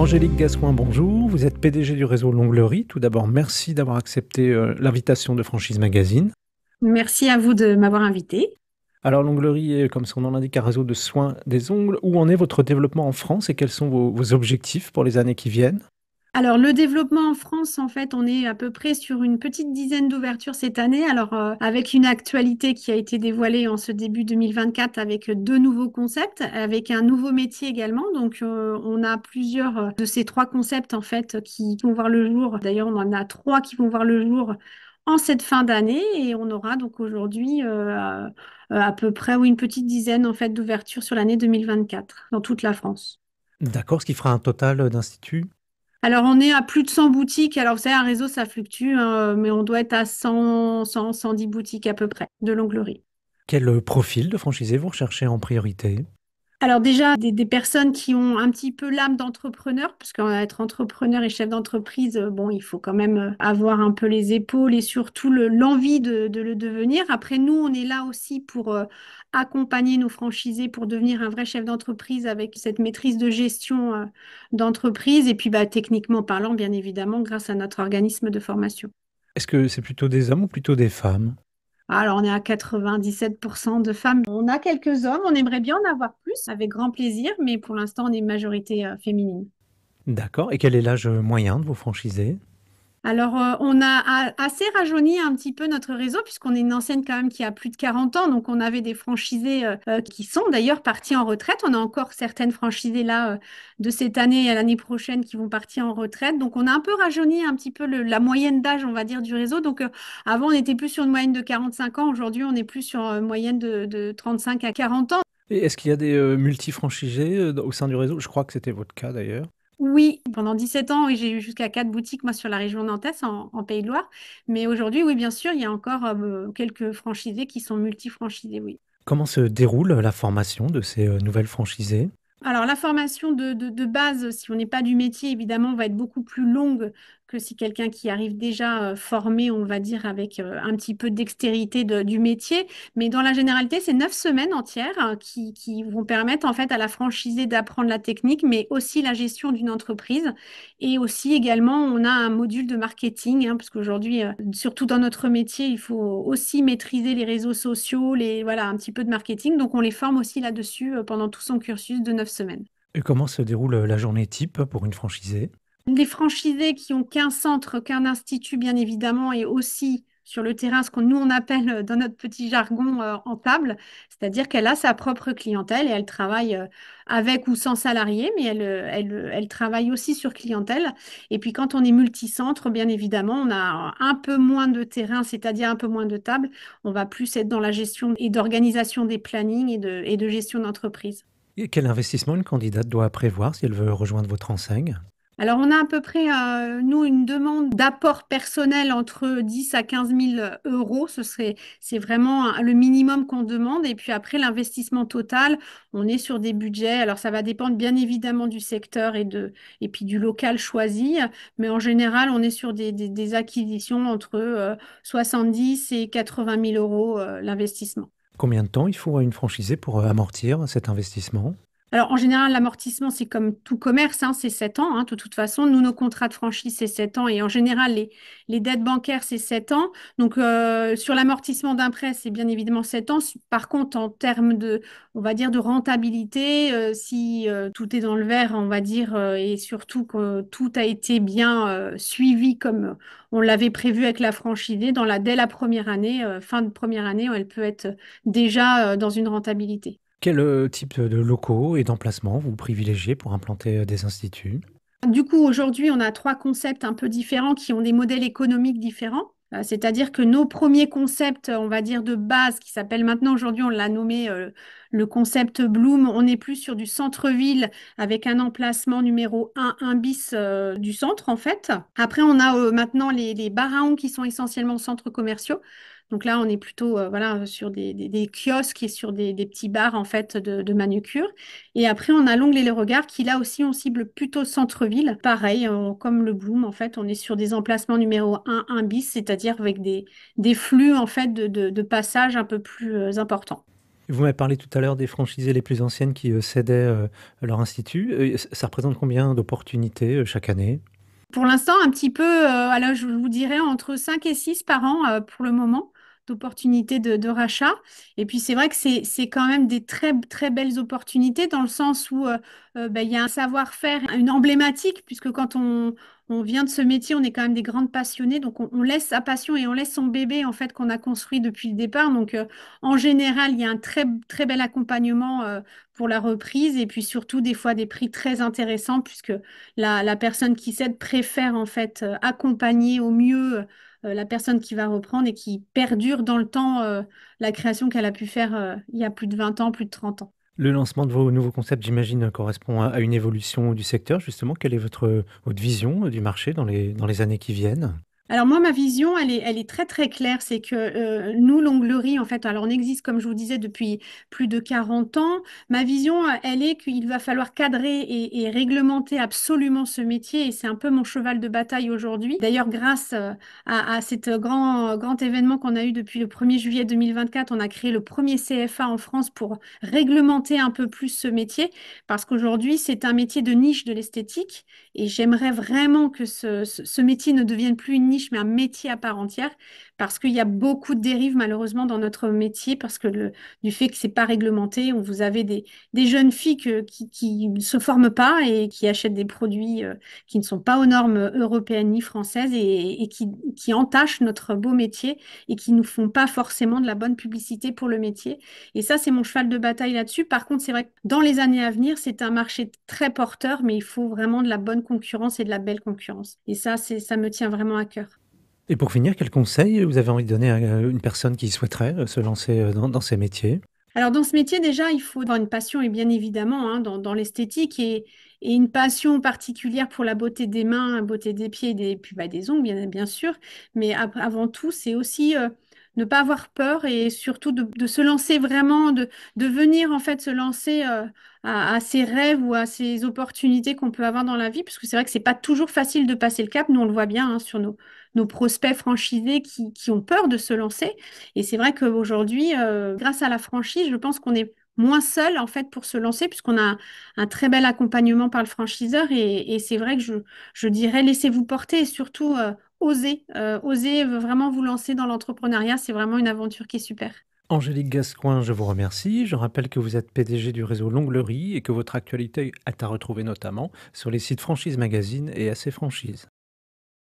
Angélique Gascoin, bonjour. Vous êtes PDG du réseau Longlerie. Tout d'abord, merci d'avoir accepté euh, l'invitation de Franchise Magazine. Merci à vous de m'avoir invité. Alors, Longlerie est, comme son nom l'indique, un réseau de soins des ongles. Où en est votre développement en France et quels sont vos objectifs pour les années qui viennent alors, le développement en France, en fait, on est à peu près sur une petite dizaine d'ouvertures cette année. Alors, euh, avec une actualité qui a été dévoilée en ce début 2024 avec deux nouveaux concepts, avec un nouveau métier également. Donc, euh, on a plusieurs euh, de ces trois concepts, en fait, qui vont voir le jour. D'ailleurs, on en a trois qui vont voir le jour en cette fin d'année et on aura donc aujourd'hui à peu près ou une petite dizaine en fait d'ouvertures sur l'année 2024 dans toute la France. D'accord, ce qui fera un total d'instituts alors, on est à plus de 100 boutiques. Alors, vous savez, un réseau, ça fluctue, hein, mais on doit être à 100, 100, 110 boutiques à peu près de l'onglerie. Quel profil de franchisé vous recherchez en priorité alors déjà, des, personnes qui ont un petit peu l'âme d'entrepreneur, parce qu'être entrepreneur et chef d'entreprise, euh, bon, il faut quand même euh, avoir un peu les épaules et surtout l'envie de, le devenir. Après, nous, on est là aussi pour euh, accompagner nos franchisés pour devenir un vrai chef d'entreprise avec cette maîtrise de gestion d'entreprise et puis bah, techniquement parlant, bien évidemment, grâce à notre organisme de formation. Est-ce que c'est plutôt des hommes ou plutôt des femmes alors, on est à 97% de femmes. On a quelques hommes, on aimerait bien en avoir plus, avec grand plaisir, mais pour l'instant, on est majorité euh, féminine. D'accord. Et quel est l'âge euh, moyen de vos franchisés alors, euh, on a assez rajeuni un petit peu notre réseau, puisqu'on est une ancienne quand même qui a plus de 40 ans. Donc, on avait des franchisés euh, euh, qui sont d'ailleurs partis en retraite. On a encore certaines franchisées là de cette année et à l'année prochaine qui vont partir en retraite. Donc, on a un peu rajeuni un petit peu la moyenne d'âge, on va dire, du réseau. Donc, avant, on était plus sur une moyenne de 45 ans. Aujourd'hui, on est plus sur une moyenne de, de 35 à 40 ans. Est-ce qu'il y a des multifranchisés au sein du réseau Je crois que c'était votre cas d'ailleurs. Oui, pendant 17 ans, j'ai eu jusqu'à 4 boutiques, moi, sur la région Nantes, en, en Pays de Loire. Mais aujourd'hui, oui, bien sûr, il y a encore euh, quelques franchisés qui sont multi-franchisés. oui. Comment se déroule la formation de ces euh, nouvelles franchisées alors la formation de, base, si on n'est pas du métier, évidemment, va être beaucoup plus longue que si quelqu'un qui arrive déjà euh, formé, on va dire, avec euh, un petit peu de dextérité du métier. Mais dans la généralité, c'est neuf semaines entières hein, qui, vont permettre en fait à la franchisée d'apprendre la technique, mais aussi la gestion d'une entreprise. Et aussi également, on a un module de marketing, hein, parce qu'aujourd'hui, euh, surtout dans notre métier, il faut aussi maîtriser les réseaux sociaux, les, voilà, un petit peu de marketing. Donc on les forme aussi là-dessus pendant tout son cursus de neuf semaines. Et comment se déroule la journée type pour une franchisée les franchisés qui ont qu'un centre, qu'un institut, bien évidemment, et aussi sur le terrain ce qu'on nous on appelle euh, dans notre petit jargon euh, en table, c'est-à-dire qu'elle a sa propre clientèle et elle travaille euh, avec ou sans salariés, mais elle, elle, travaille aussi sur clientèle. Et puis quand on est multicentre, bien évidemment, on a un peu moins de terrain, c'est-à-dire un peu moins de table. On va plus être dans la gestion et d'organisation des plannings et de, gestion d'entreprise. quel investissement une candidate doit prévoir si elle veut rejoindre votre enseigne alors, on a à peu près, euh, nous, une demande d'apport personnel entre 10 à 15 000 euros. Ce serait, c'est vraiment le minimum qu'on demande. Et puis après, l'investissement total, on est sur des budgets. Alors, ça va dépendre bien évidemment du secteur et, de, et puis du local choisi. Mais en général, on est sur des, acquisitions entre 70 euh, et 80 000 euros euh, l'investissement. Combien de temps il faut à une franchisée pour amortir cet investissement alors, en général, l'amortissement, c'est comme tout commerce, hein, c'est 7 ans. Hein. de toute façon, nous, nos contrats de franchise, c'est 7 ans. Et en général, les, dettes bancaires, c'est 7 ans. Donc, euh, sur l'amortissement d'un prêt, c'est bien évidemment 7 ans. Par contre, en termes de, on va dire, de rentabilité, euh, si euh, tout est dans le vert, on va dire, et surtout que tout a été bien suivi comme on l'avait prévu avec la franchise, dans la, dès la première année, fin de première année, elle peut être déjà dans une rentabilité. Quel euh, type de locaux et d'emplacements vous privilégiez pour implanter euh, des instituts Du coup, aujourd'hui, on a trois concepts un peu différents qui ont des modèles économiques différents. Euh, c'est-à-dire que nos premiers concepts, on va dire de base, qui s'appelle maintenant aujourd'hui, on l'a nommé le concept Bloom. On n'est plus sur du centre-ville avec un emplacement numéro 1, 1 bis euh, du centre, en fait. Après, on a euh, maintenant les, les qui sont essentiellement centres commerciaux. Donc là, on est plutôt euh, voilà, sur des, kiosques et sur des, petits bars en fait de, manucure. Et après, on a l'ongle et le regard qui là aussi on cible plutôt centre-ville. Pareil, comme le Bloom, en fait, on est sur des emplacements numéro 1, 1 bis, c'est-à-dire avec des, flux en fait de, de, de passage un peu plus importants. Vous m'avez parlé tout à l'heure des franchisés les plus anciennes qui euh, cédaient euh, leur institut. Euh, ça représente combien d'opportunités chaque année Pour l'instant, un petit peu, alors je vous dirais entre 5 et 6 par an pour le moment d'opportunités de, rachat. Et puis c'est vrai que c'est quand même des très très belles opportunités dans le sens où ben, il y a un savoir-faire, une emblématique, puisque quand on, on vient de ce métier, on est quand même des grandes passionnées, donc on, laisse sa passion et on laisse son bébé en fait qu'on a construit depuis le départ. Donc euh, en général, il y a un très très bel accompagnement euh, pour la reprise et puis surtout des fois des prix très intéressants puisque la, personne qui cède préfère en fait euh, accompagner au mieux la personne qui va reprendre et qui perdure dans le temps la création qu'elle a pu faire il y a plus de 20 ans, plus de 30 ans. Le lancement de vos nouveaux concepts, j'imagine, correspond à une évolution du secteur, justement. Quelle est votre, vision du marché dans dans les années qui viennent alors moi, ma vision, elle est, très très claire, c'est que euh, nous, l'onglerie, en fait, alors on existe, comme je vous disais, depuis plus de 40 ans. Ma vision, euh, elle est qu'il va falloir cadrer et, réglementer absolument ce métier, et c'est un peu mon cheval de bataille aujourd'hui. D'ailleurs, grâce euh, à, cet grand, grand événement qu'on a eu depuis le 1er juillet 2024, on a créé le premier CFA en France pour réglementer un peu plus ce métier, parce qu'aujourd'hui, c'est un métier de niche de l'esthétique, et j'aimerais vraiment que ce, ce métier ne devienne plus une niche mais un métier à part entière, parce qu'il y a beaucoup de dérives malheureusement dans notre métier, parce que le, du fait que ce n'est pas réglementé, on vous avez des, jeunes filles qui, ne se forment pas et qui achètent des produits euh, qui ne sont pas aux normes européennes ni françaises et, qui, entachent notre beau métier et qui nous font pas forcément de la bonne publicité pour le métier. Et ça, c'est mon cheval de bataille là-dessus. Par contre, c'est vrai que dans les années à venir, c'est un marché très porteur, mais il faut vraiment de la bonne concurrence et de la belle concurrence. Et ça, ça me tient vraiment à cœur. Et pour finir, quel conseil vous avez envie de donner à euh, une personne qui souhaiterait euh, se lancer euh, dans, ces métiers alors dans ce métier déjà, il faut avoir une passion et bien évidemment hein, dans, l'esthétique et, une passion particulière pour la beauté des mains, la beauté des pieds et des, bah, des ongles bien, sûr. Mais avant tout, c'est aussi ne pas avoir peur et surtout de, se lancer vraiment, de, venir en fait se lancer à, à, ses rêves ou à ses opportunités qu'on peut avoir dans la vie, parce que c'est vrai que c'est pas toujours facile de passer le cap, nous on le voit bien hein, sur nos nos prospects franchisés qui, ont peur de se lancer. Et c'est vrai qu'aujourd'hui, euh, grâce à la franchise, je pense qu'on est moins seul en fait pour se lancer puisqu'on a un très bel accompagnement par le franchiseur et, c'est vrai que je, dirais laissez-vous porter et surtout euh, osez, euh, osez vraiment vous lancer dans l'entrepreneuriat, c'est vraiment une aventure qui est super. Angélique Gascoin, je vous remercie. Je rappelle que vous êtes PDG du réseau Longlerie et que votre actualité est à retrouver notamment sur les sites Franchise Magazine et AC Franchise.